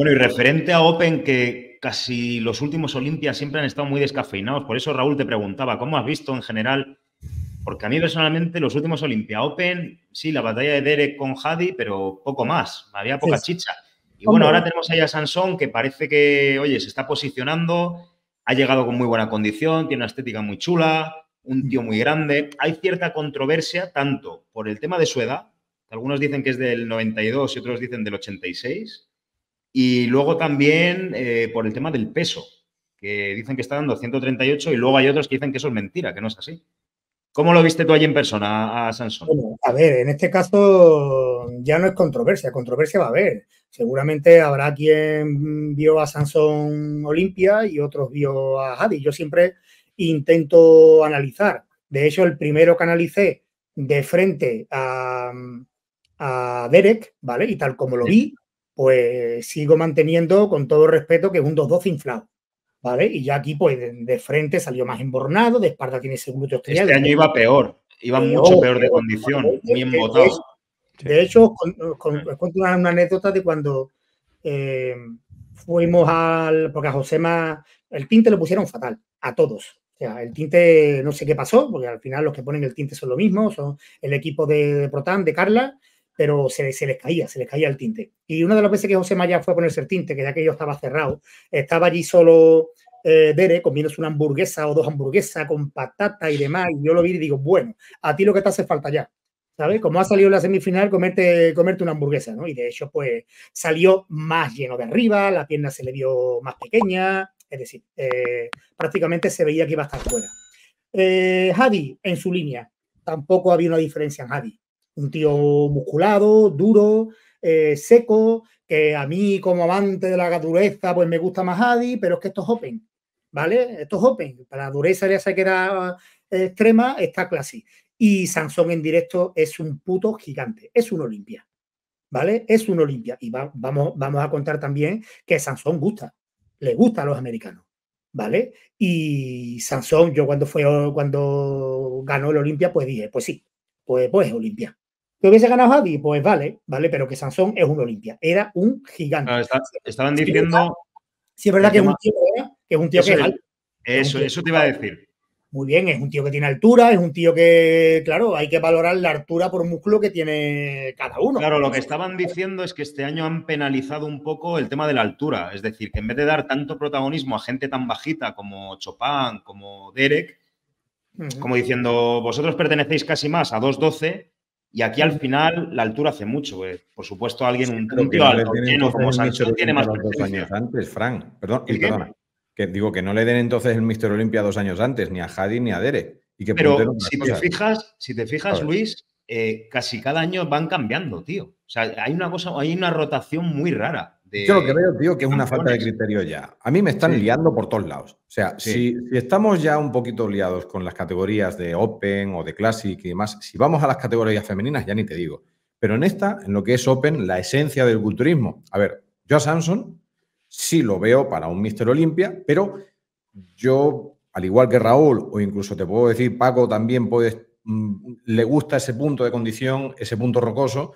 Bueno, y referente a Open, que casi los últimos Olimpias siempre han estado muy descafeinados. Por eso, Raúl, te preguntaba, ¿cómo has visto en general? Porque a mí personalmente los últimos Olimpia Open, sí, la batalla de Derek con Hadi, pero poco más, había poca chicha. Y bueno, ahora tenemos ahí a Sansón, que parece que, oye, se está posicionando, ha llegado con muy buena condición, tiene una estética muy chula, un mm. tío muy grande. Hay cierta controversia tanto por el tema de su edad, que algunos dicen que es del 92 y otros dicen del 86, y luego también eh, por el tema del peso, que dicen que está dando 138 y luego hay otros que dicen que eso es mentira, que no es así. ¿Cómo lo viste tú allí en persona a Sansón? a ver, en este caso ya no es controversia, controversia va a haber. Seguramente habrá quien vio a Sansón Olimpia y otros vio a Hadi. Yo siempre intento analizar. De hecho, el primero que analicé de frente a, a Derek, ¿vale? Y tal como lo vi, pues sigo manteniendo con todo respeto que es un 2 2 inflado. ¿Vale? Y ya aquí, pues, de, frente salió más embornado, de espalda tiene ese glúteo Este año iba peor, iba mucho peor de condición, muy embotado. Eh, de hecho, os cuento una, anécdota de cuando eh, fuimos al. Porque a Josema el tinte lo pusieron fatal, a todos. O sea, el tinte no sé qué pasó, porque al final los que ponen el tinte son lo mismo, son el equipo de, de Protan, de Carla, pero se, les caía, se les caía el tinte. Y una de las veces que José Maya fue a ponerse el tinte, que ya que yo estaba cerrado, estaba allí solo Dere eh, comiéndose una hamburguesa o dos hamburguesas con patata y demás, y yo lo vi y digo, bueno, a ti lo que te hace falta ya, ¿sabes? Como ha salido la semifinal, comerte, comerte una hamburguesa, ¿no? Y de hecho, pues salió más lleno de arriba, la pierna se le vio más pequeña, es decir, eh, prácticamente se veía que iba a estar fuera. Eh, Javi, en su línea, tampoco había una diferencia en Javi. Un tío musculado, duro, eh, seco, que a mí como amante de la dureza, pues me gusta más Adi, pero es que esto es Open, ¿vale? Esto es Open. Para la dureza ya sé que era eh, extrema, está clase. Y Sansón en directo es un puto gigante, es un Olimpia, ¿vale? Es un Olimpia. Y vamos, vamos a contar también que Sansón gusta, le gusta a los americanos. ¿vale? Y Sansón, yo cuando fue cuando ganó el Olimpia, pues dije, pues sí, pues, pues Olimpia, ¿Que hubiese ganado Javi? Pues vale, vale, pero que Sansón es un Olimpia. Era un gigante. estaban diciendo. Sí, es verdad que es, un tío, que es Eso, eso te iba a decir. Muy bien, es un tío que tiene altura, es un tío que, claro, hay que valorar la altura por músculo que tiene cada uno. Claro, lo que estaban diciendo es que este año han penalizado un poco el tema de la altura. Es decir, que en vez de dar tanto protagonismo a gente tan bajita como Chopin, como Derek, como diciendo, vosotros pertenecéis casi más a 2'12 y aquí al final la altura hace mucho. Por supuesto, alguien, un tío como Sancho, tiene más dos años antes, Frank. Perdón, Que digo que no le den entonces el Mister Olimpia dos años antes, ni a Hadi ni a Dere. Y que Pero si te, fijas, si te fijas, Luis, eh, casi cada año van cambiando, tío. O sea, hay una cosa, hay una rotación muy rara. Yo lo que veo, tío, que es una falta de criterio ya. A mí me están liando por todos lados. O sea, si, estamos ya un poquito liados con las categorías de Open o de Classic y demás, si vamos a las categorías femeninas, ya ni te digo. Pero en esta, en lo que es Open, la esencia del culturismo. A ver, yo a Samson sí lo veo para un Mister Olimpia, pero yo, al igual que Raúl, o incluso te puedo decir, Paco también puedes, mm, le gusta ese punto de condición, ese punto rocoso,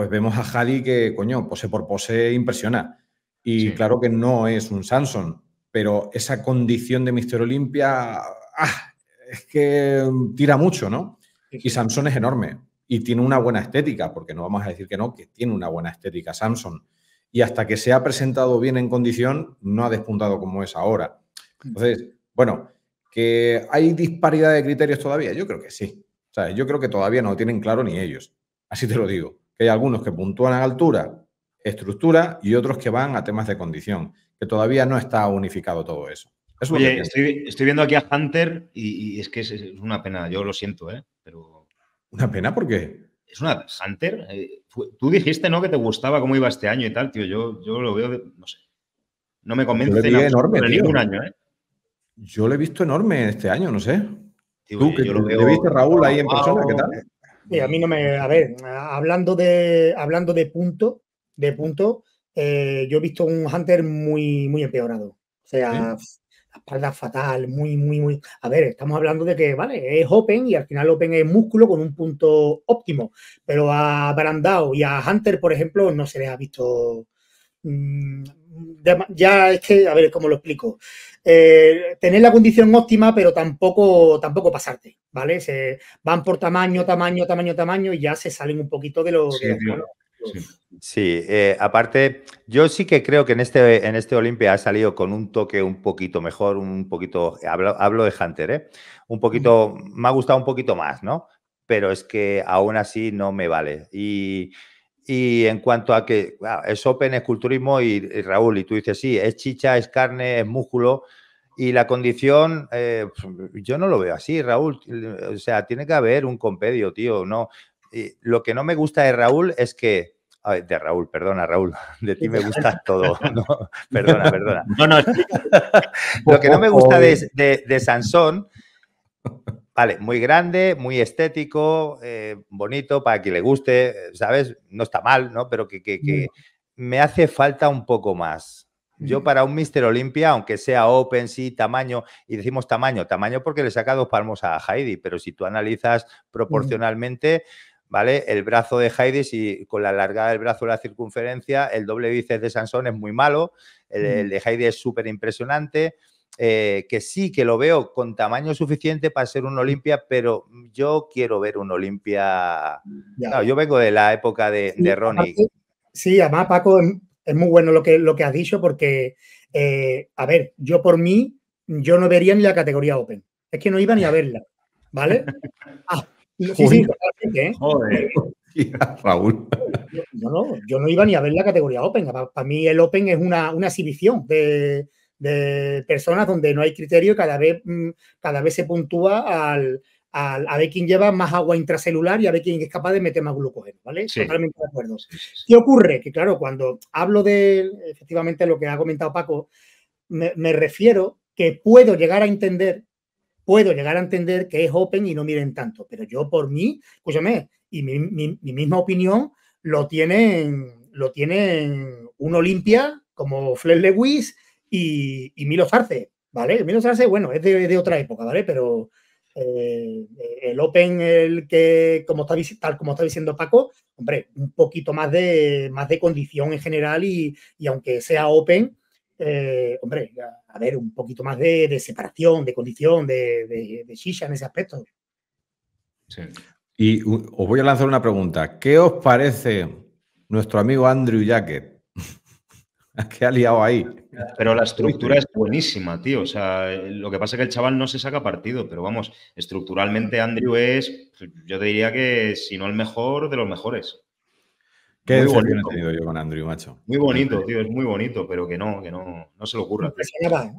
pues vemos a Hadi que, coño, pose por pose impresiona. Y claro que no es un Samson, pero esa condición de Mister Olimpia ah, es que tira mucho, ¿no? Y Samson es enorme y tiene una buena estética, porque no vamos a decir que no, que tiene una buena estética Samson. Y hasta que se ha presentado bien en condición, no ha despuntado como es ahora. Mm. Entonces, bueno, que hay disparidad de criterios todavía, yo creo que sí. O sea, yo creo que todavía no lo tienen claro ni ellos. Así te lo digo hay algunos que puntúan a altura, estructura y otros que van a temas de condición, que todavía no está unificado todo eso. estoy, viendo aquí a Hunter y, es que es, una pena, yo lo siento, ¿eh? Pero... ¿Una pena? ¿Por qué? Es una Hunter. Eh, tú dijiste, ¿no? Que te gustaba cómo iba este año y tal, tío. Yo, yo lo veo, no sé. No me convence. Yo ¿eh? Yo lo he visto enorme este año, no sé. Tú, que lo, viste Raúl ahí en persona, ¿qué tal? Eh, a mí no me. A ver, hablando de, hablando de punto, de punto, eh, yo he visto un Hunter muy, muy empeorado. O sea, la espalda fatal, muy, muy, muy. A ver, estamos hablando de que, vale, es Open y al final Open es músculo con un punto óptimo. Pero a Brandao y a Hunter, por ejemplo, no se les ha visto. Mm, ya es que, a ver, ¿cómo lo explico? Eh, tener la condición óptima, pero tampoco, tampoco pasarte, ¿vale? Se van por tamaño, tamaño, tamaño, tamaño y ya se salen un poquito de los Sí, eh, aparte, yo sí que creo que en este, en este Olimpia ha salido con un toque un poquito mejor, un poquito, hablo, de Hunter, ¿eh? un poquito, me ha gustado un poquito más, ¿no? Pero es que aún así no me vale. Y y en cuanto a que es open, es culturismo, y, Raúl, y tú dices, sí, es chicha, es carne, es músculo, y la condición, eh, yo no lo veo así, Raúl. O sea, tiene que haber un compedio, tío, ¿no? lo que no me gusta de Raúl es que de Raúl, perdona, Raúl. De ti me gusta todo. perdona, perdona. No, no, Lo que no me gusta de, de Sansón Vale, muy grande, muy estético, eh, bonito, para que le guste, eh, ¿sabes? No está mal, ¿no? Pero que, me hace falta un poco más. Yo para un Mister Olympia aunque sea open, sí, tamaño, y decimos tamaño, tamaño porque le saca dos palmos a Heidi, pero si tú analizas proporcionalmente, ¿vale? El brazo de Heidi, si con la alargada del brazo la circunferencia, el doble bíceps de Sansón es muy malo, el, el de Heidi es súper impresionante. Eh, que sí, que lo veo con tamaño suficiente para ser un Olimpia, pero yo quiero ver un Olimpia. yo vengo de la época de, Ronnie. sí, además, Paco, es muy bueno lo que, lo que has dicho, porque, eh, a ver, yo por mí, yo no vería ni la categoría Open. Es que no iba ni a verla, ¿vale? Ah, sí, sí, ¿eh? Joder. Raúl. Yo, no, yo no iba ni a ver la categoría Open. Para, mí el Open es una, una exhibición de, de personas donde no hay criterio, cada vez, mm, cada vez se puntúa al, a ver quién lleva más agua intracelular y a ver quién es capaz de meter más glucógeno, ¿vale? Totalmente de acuerdo. ¿Qué ocurre? Que claro, cuando hablo de, efectivamente, lo que ha comentado Paco, me, refiero que puedo llegar a entender, puedo llegar a entender que es open y no miren tanto, pero yo por mí, escúchame, y mi, mi, misma opinión lo tienen, lo tienen un Olimpia como Fles Lewis, y, Milo Sarce, ¿vale? Milo Sarce, bueno, es de, otra época, ¿vale? Pero eh, el Open, el que, como está, tal como está diciendo Paco, hombre, un poquito más de, más de condición en general y, aunque sea Open, eh, hombre, a, ver, un poquito más de, separación, de condición, de, de shisha en ese aspecto. Sí. Y uh, os voy a lanzar una pregunta. ¿Qué os parece nuestro amigo Andrew Jacket? que ha liado ahí. Pero la estructura es buenísima, tío. O sea, lo que pasa es que el chaval no se saca partido, pero vamos, estructuralmente Andrew es, yo te diría que si no el mejor, de los mejores. ¿Qué muy bonito. he tenido yo con Andrew, macho? Muy bonito, tío, es muy bonito, pero que no, que no, no se le ocurra.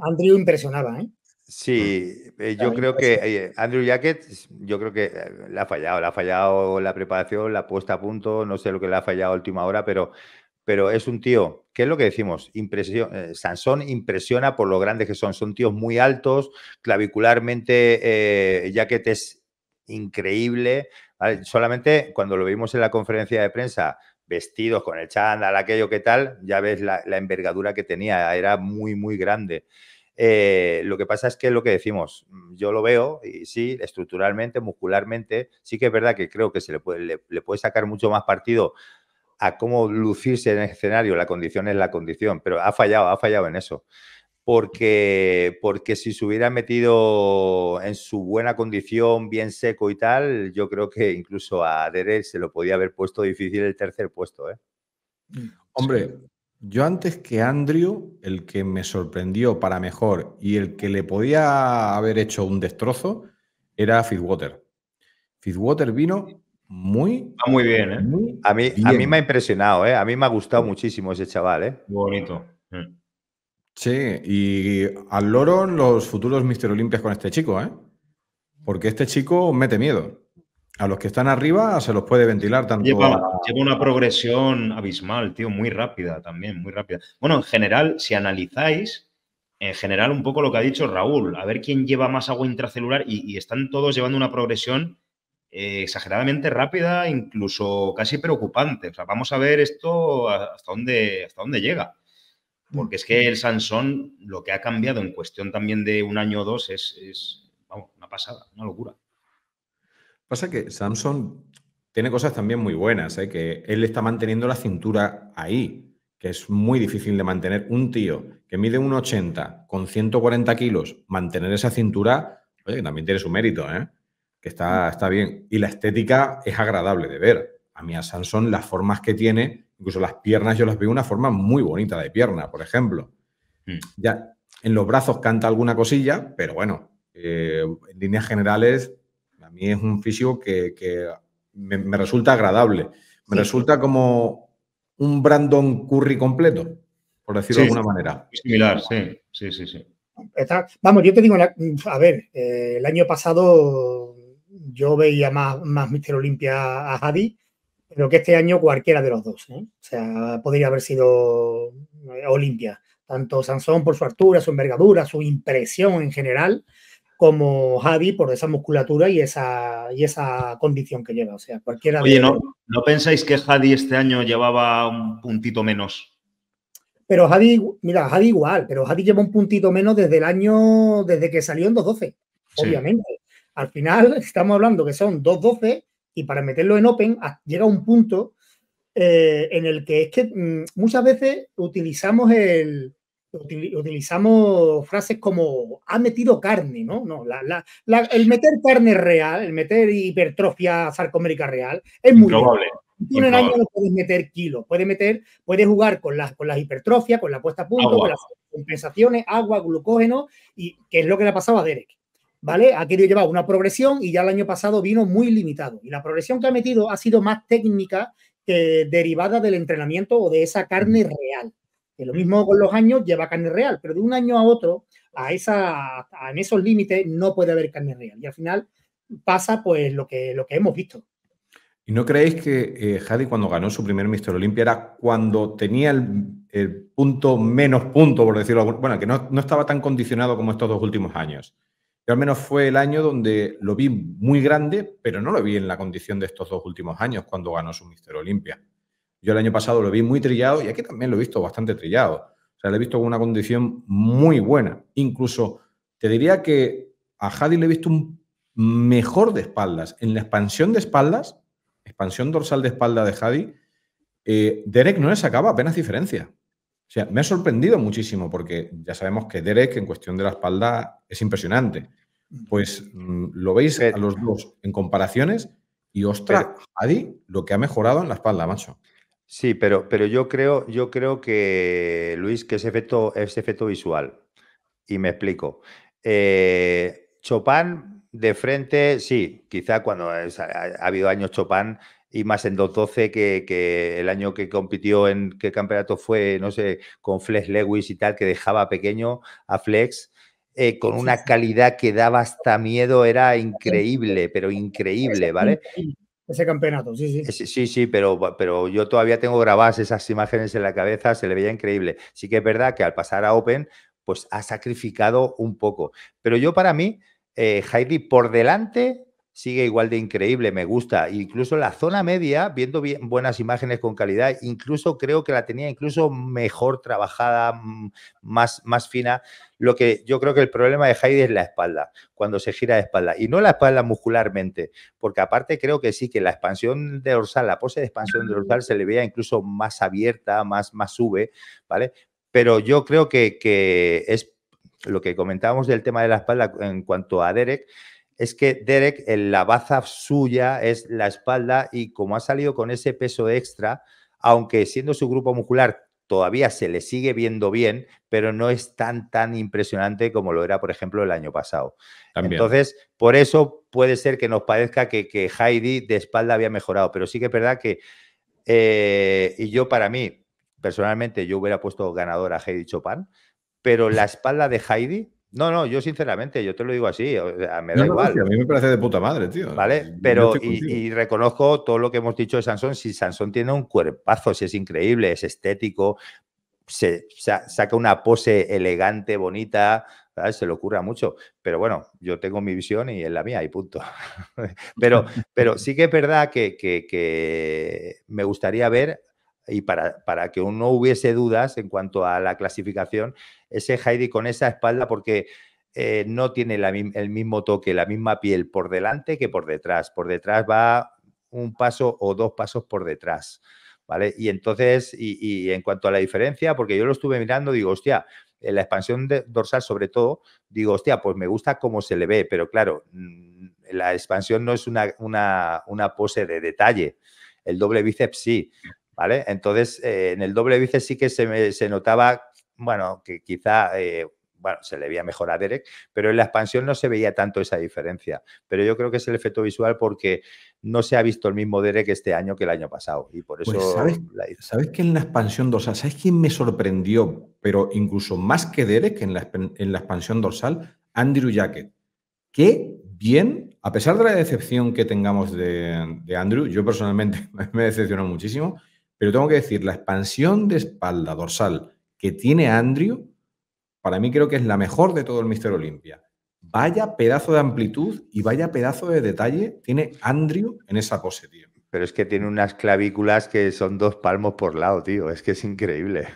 Andrew impresionaba, ¿eh? Sí, eh, yo creo que eh, Andrew Jacket, yo creo que eh, le ha fallado, le ha fallado la preparación, la puesta a punto, no sé lo que le ha fallado a última hora, pero pero es un tío, ¿qué es lo que decimos? Eh, Sansón impresiona por lo grandes que son. Son tíos muy altos, clavicularmente, eh, ya que es increíble. Solamente cuando lo vimos en la conferencia de prensa, vestidos con el chándal, aquello que tal, ya ves la, envergadura que tenía, era muy, muy grande. Eh, lo que pasa es que lo que decimos, mm, yo lo veo y sí, estructuralmente, muscularmente, sí que es verdad que creo que se le puede, le puede sacar mucho más partido a cómo lucirse en el escenario, la condición es la condición, pero ha fallado, ha fallado en eso. Porque, porque si se hubiera metido en su buena condición, bien seco y tal, yo creo que incluso a Derek se lo podía haber puesto difícil el tercer puesto. ¿eh? Mm, hombre, yo antes que Andrew, el que me sorprendió para mejor y el que le podía haber hecho un destrozo era Fitzwater. Fitzwater vino muy, ah, muy bien, ¿eh? a, mí, a mí me ha impresionado, ¿eh? A mí me ha gustado muchísimo ese chaval, ¿eh? bonito. Sí, y al loro los futuros Mister Olimpias con este chico, ¿eh? Porque este chico mete miedo. A los que están arriba se los puede ventilar tanto. Lleva, una progresión abismal, tío, muy rápida también, muy rápida. Bueno, en general, si analizáis, en general un poco lo que ha dicho Raúl, a ver quién lleva más agua intracelular y están todos llevando una progresión eh, exageradamente rápida, incluso casi preocupante. O sea, vamos a ver esto hasta dónde, hasta dónde llega. Porque es que el Sansón lo que ha cambiado en cuestión también de un año o dos es, vamos, una pasada, una locura. Pasa que Samson tiene cosas también muy buenas, ¿eh? que él está manteniendo la cintura ahí, que es muy difícil de mantener. Un tío que mide 1,80 con 140 kilos, mantener esa cintura, oye, que también tiene su mérito, ¿eh? que está, está bien. Y la estética es agradable de ver. A mí a Sansón las formas que tiene, incluso las piernas, yo las veo una forma muy bonita de pierna, por ejemplo. Hmm. Ya en los brazos canta alguna cosilla, pero bueno, eh, en líneas generales, a mí es un físico que, me, resulta agradable. Me resulta como un Brandon Curry completo, por decirlo de alguna manera. Similar, sí, sí, sí, vamos, yo te digo, a ver, eh, el año pasado yo veía más, más Mister Olimpia a Javi, pero que este año cualquiera de los dos. ¿eh? O sea, podría haber sido eh, Olimpia. Tanto Sansón por su altura, su envergadura, su impresión en general, como Javi por esa musculatura y esa, y esa condición que lleva. O sea, cualquiera. Oye, ¿no, ¿no pensáis que Javi este año llevaba un puntito menos? Pero Javi, mira, Javi igual, pero Javi lleva un puntito menos desde el año, desde que salió en dos 12 obviamente. Al final estamos hablando que son 2-12 y para meterlo en Open llega un punto eh, en el que es que mm, muchas veces utilizamos el, utilizamos frases como ha metido carne, ¿no? no el meter carne real, el meter hipertrofia sarcomérica real, es muy probable. no puedes meter kilos, puedes meter, puedes jugar con las con las hipertrofias, con la puesta a punto, con las compensaciones, agua, glucógeno, y que es lo que le ha pasado a Derek. ¿vale? Ha querido llevar una progresión y ya el año pasado vino muy limitado. Y la progresión que ha metido ha sido más técnica que derivada del entrenamiento o de esa carne mm. real. Que lo mismo con los años lleva carne real, pero de un año a otro, a esa, en esos límites no puede haber carne real. Y al final pasa pues lo que, lo que hemos visto. ¿Y no creéis que eh, cuando ganó su primer Mister Olimpia era cuando tenía el, punto menos punto, por decirlo? Bueno, que no, no estaba tan condicionado como estos dos últimos años al menos fue el año donde lo vi muy grande, pero no lo vi en la condición de estos dos últimos años cuando ganó su Mister Olimpia. Yo el año pasado lo vi muy trillado y aquí también lo he visto bastante trillado. O sea, lo he visto con una condición muy buena. Incluso te diría que a Hadi le he visto un mejor de espaldas. En la expansión de espaldas, expansión dorsal de espalda de Hadi, eh, Derek no le sacaba apenas diferencia. O sea, me ha sorprendido muchísimo porque ya sabemos que Derek en cuestión de la espalda es impresionante pues mm, lo veis a los dos en comparaciones y ostras, Adi, lo que ha mejorado en la espalda, macho. Sí, pero, pero yo, creo, yo creo que, Luis, que ese efecto es efecto visual. Y me explico. Eh, de frente, sí, quizá cuando ha, habido años Chopin y más en 2012, que, que el año que compitió en qué campeonato fue, no sé, con Flex Lewis y tal, que dejaba pequeño a Flex eh, con una calidad que daba hasta miedo, era increíble, pero increíble, ¿vale? Ese campeonato, sí, sí. Sí, sí, pero, pero yo todavía tengo grabadas esas imágenes en la cabeza, se le veía increíble. Sí que es verdad que al pasar a Open, pues ha sacrificado un poco. Pero yo para mí, Heidi, eh, por delante sigue igual de increíble, me gusta. Incluso la zona media, viendo bien, buenas imágenes con calidad, incluso creo que la tenía incluso mejor trabajada, mm, más, más fina. Lo que yo creo que el problema de Heidi es la espalda, cuando se gira de espalda, y no la espalda muscularmente, porque aparte creo que sí, que la expansión de dorsal, la pose de expansión de dorsal se le veía incluso más abierta, más, más sube, ¿vale? Pero yo creo que, que es lo que comentábamos del tema de la espalda en cuanto a Derek, es que Derek, en la baza suya es la espalda y como ha salido con ese peso extra, aunque siendo su grupo muscular todavía se le sigue viendo bien, pero no es tan, tan impresionante como lo era, por ejemplo, el año pasado. Entonces, por eso puede ser que nos parezca que, Heidi de espalda había mejorado, pero sí que es verdad que, eh, y yo para mí, personalmente, yo hubiera puesto ganadora a Heidi Chopin, pero la espalda de Heidi no, no, yo sinceramente, yo te lo digo así, me da igual. a mí me parece de puta madre, tío. Vale, pero y, reconozco todo lo que hemos dicho de Sansón. Si Sansón tiene un cuerpazo, si es increíble, es estético, se, saca una pose elegante, bonita, se le ocurra mucho. Pero bueno, yo tengo mi visión y es la mía y punto. pero, pero sí que es verdad que, que, que me gustaría ver y para, para que no hubiese dudas en cuanto a la clasificación, ese Heidi con esa espalda porque eh, no tiene el mismo toque, la misma piel por delante que por detrás. Por detrás va un paso o dos pasos por detrás. ¿Vale? Y entonces, y, en cuanto a la diferencia, porque yo lo estuve mirando, digo, hostia, en la expansión dorsal sobre todo, digo, hostia, pues me gusta cómo se le ve, pero claro, mm, la expansión no es una, una, una pose de detalle. El doble bíceps sí, entonces, eh, en el doble dice, sí que se, se notaba, bueno, que quizá, eh, bueno, se le veía mejor a Derek, pero en la expansión no se veía tanto esa diferencia. Pero yo creo que es el efecto visual porque no se ha visto el mismo Derek este año que el año pasado. Y por pues, eso... ¿sabes, ¿Sabes que en la expansión dorsal, sabes quién me sorprendió, pero incluso más que Derek en la, en la expansión dorsal? Andrew Jacket. Qué bien, a pesar de la decepción que tengamos de, de Andrew, yo personalmente me decepcionó muchísimo, pero tengo que decir, la expansión de espalda dorsal que tiene Andrew, para mí creo que es la mejor de todo el Mister Olimpia. Vaya pedazo de amplitud y vaya pedazo de detalle tiene Andrew en esa pose, tío. Pero es que tiene unas clavículas que son dos palmos por lado, tío. Es que es increíble.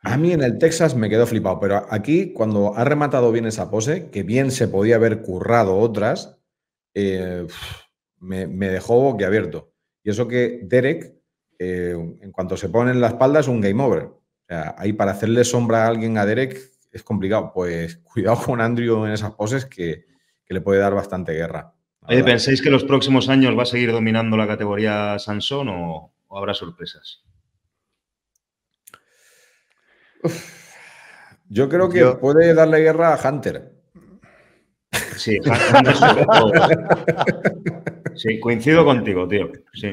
A mí en el Texas me quedó flipado, pero aquí cuando ha rematado bien esa pose, que bien se podía haber currado otras, eh, me, me dejó boquiabierto. Y eso que Derek eh, en cuanto se pone en la espalda es un game over. ahí para hacerle sombra a alguien a Derek es complicado. Pues cuidado con Andrew en esas poses que, le puede dar bastante guerra. ¿pensáis que los próximos años va a seguir dominando la categoría Sansón o, habrá sorpresas? Yo creo que puede darle guerra a Hunter. Sí, Sí, coincido contigo, tío. Sí.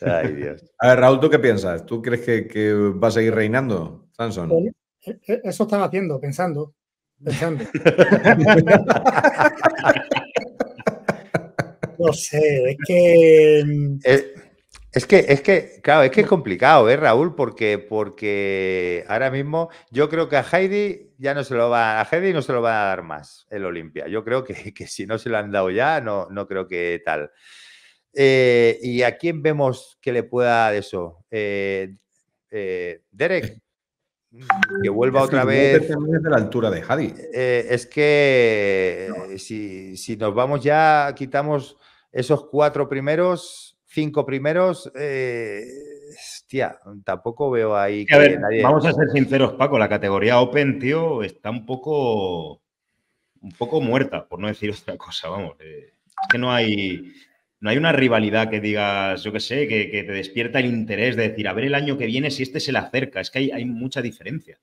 A ver, Raúl, ¿tú qué piensas? ¿Tú crees que, va a seguir reinando, Samson? E, e, eso están haciendo, pensando. no sé, es que. Mm, es, que, es que, claro, es que es complicado, ¿eh, Raúl? Porque, porque ahora mismo yo creo que a Heidi ya no se lo va, a Heidi no se lo va a dar más el Olimpia. Yo creo que, si no se lo han dado ya, no, no creo que tal. Eh, ¿Y a quién vemos que le pueda de eso? Eh, eh, Derek, mm, que vuelva otra vez. Es de la altura de Javi. es que si, si, nos vamos ya, quitamos esos cuatro primeros, cinco primeros, hostia, tampoco veo ahí. Que nadie... Vamos a ser sinceros, Paco, la categoría Open, tío, está un poco, un poco muerta, por no decir otra cosa, vamos. es que no hay, no hay una rivalidad que digas, yo qué sé, que, te despierta el interés de decir, a ver el año que viene si este se le acerca. Es que hay mucha diferencia.